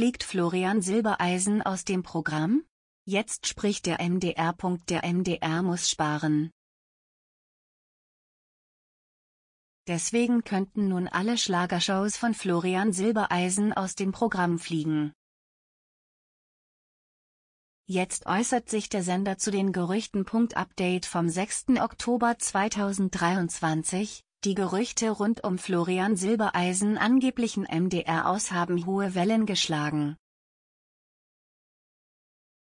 Fliegt Florian Silbereisen aus dem Programm? Jetzt spricht der MDR. Der MDR muss sparen. Deswegen könnten nun alle Schlagershows von Florian Silbereisen aus dem Programm fliegen. Jetzt äußert sich der Sender zu den Gerüchten. Update vom 6. Oktober 2023. Die Gerüchte rund um Florian Silbereisen angeblichen MDR aus haben hohe Wellen geschlagen.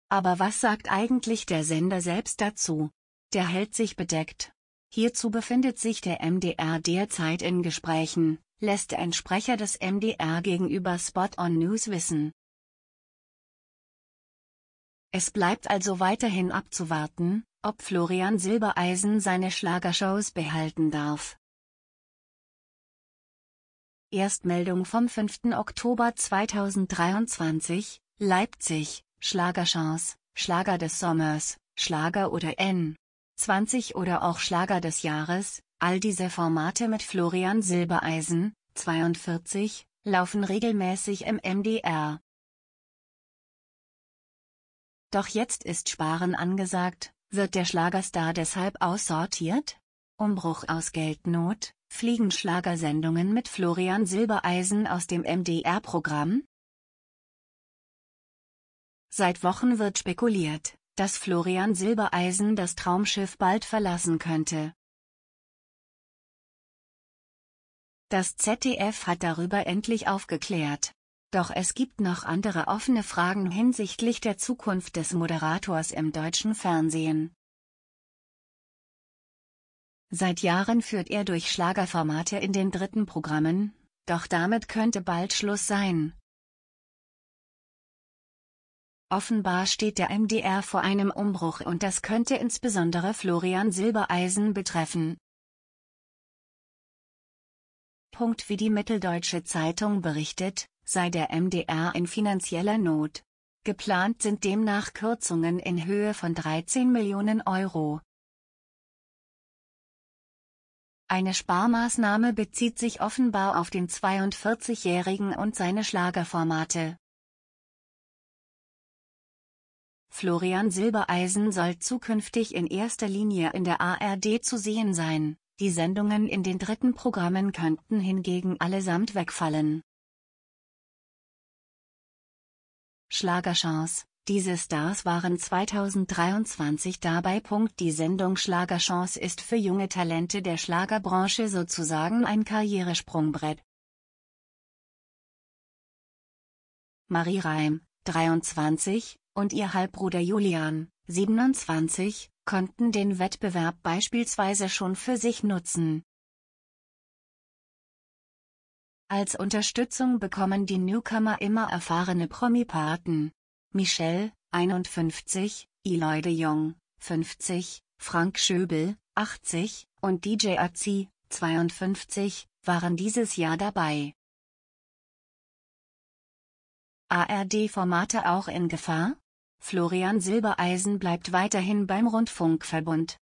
Aber was sagt eigentlich der Sender selbst dazu? Der hält sich bedeckt. Hierzu befindet sich der MDR derzeit in Gesprächen, lässt ein Sprecher des MDR gegenüber Spot on News wissen. Es bleibt also weiterhin abzuwarten, ob Florian Silbereisen seine Schlagershows behalten darf. Erstmeldung vom 5. Oktober 2023, Leipzig, Schlagerchance, Schlager des Sommers, Schlager oder N. 20 oder auch Schlager des Jahres, all diese Formate mit Florian Silbereisen, 42, laufen regelmäßig im MDR. Doch jetzt ist Sparen angesagt, wird der Schlagerstar deshalb aussortiert? Umbruch aus Geldnot, Fliegen Schlagersendungen mit Florian Silbereisen aus dem MDR-Programm? Seit Wochen wird spekuliert, dass Florian Silbereisen das Traumschiff bald verlassen könnte. Das ZDF hat darüber endlich aufgeklärt. Doch es gibt noch andere offene Fragen hinsichtlich der Zukunft des Moderators im deutschen Fernsehen. Seit Jahren führt er durch Schlagerformate in den dritten Programmen, doch damit könnte bald Schluss sein. Offenbar steht der MDR vor einem Umbruch und das könnte insbesondere Florian Silbereisen betreffen. Punkt wie die Mitteldeutsche Zeitung berichtet, sei der MDR in finanzieller Not. Geplant sind demnach Kürzungen in Höhe von 13 Millionen Euro. Eine Sparmaßnahme bezieht sich offenbar auf den 42-Jährigen und seine Schlagerformate. Florian Silbereisen soll zukünftig in erster Linie in der ARD zu sehen sein, die Sendungen in den dritten Programmen könnten hingegen allesamt wegfallen. Schlagerchance diese Stars waren 2023 dabei. Die Sendung Schlagerchance ist für junge Talente der Schlagerbranche sozusagen ein Karrieresprungbrett. Marie Reim, 23, und ihr Halbbruder Julian, 27, konnten den Wettbewerb beispielsweise schon für sich nutzen. Als Unterstützung bekommen die Newcomer immer erfahrene Promi-Paten. Michel, 51, Eloy de Jong, 50, Frank Schöbel, 80, und DJ Azi, 52, waren dieses Jahr dabei. ARD-Formate auch in Gefahr? Florian Silbereisen bleibt weiterhin beim Rundfunkverbund.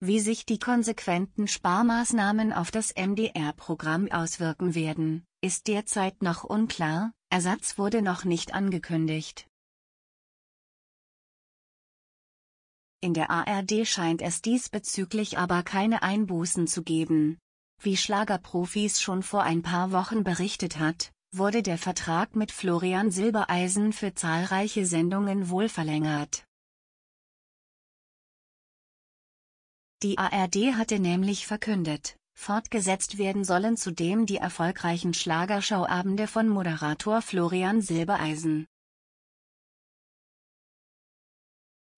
Wie sich die konsequenten Sparmaßnahmen auf das MDR-Programm auswirken werden, ist derzeit noch unklar, Ersatz wurde noch nicht angekündigt. In der ARD scheint es diesbezüglich aber keine Einbußen zu geben. Wie Schlagerprofis schon vor ein paar Wochen berichtet hat, wurde der Vertrag mit Florian Silbereisen für zahlreiche Sendungen wohl verlängert. Die ARD hatte nämlich verkündet, Fortgesetzt werden sollen zudem die erfolgreichen Schlagershowabende von Moderator Florian Silbereisen.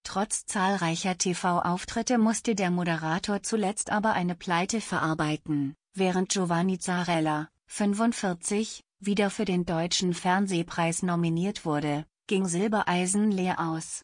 Trotz zahlreicher TV-Auftritte musste der Moderator zuletzt aber eine Pleite verarbeiten, während Giovanni Zarella, 45, wieder für den Deutschen Fernsehpreis nominiert wurde, ging Silbereisen leer aus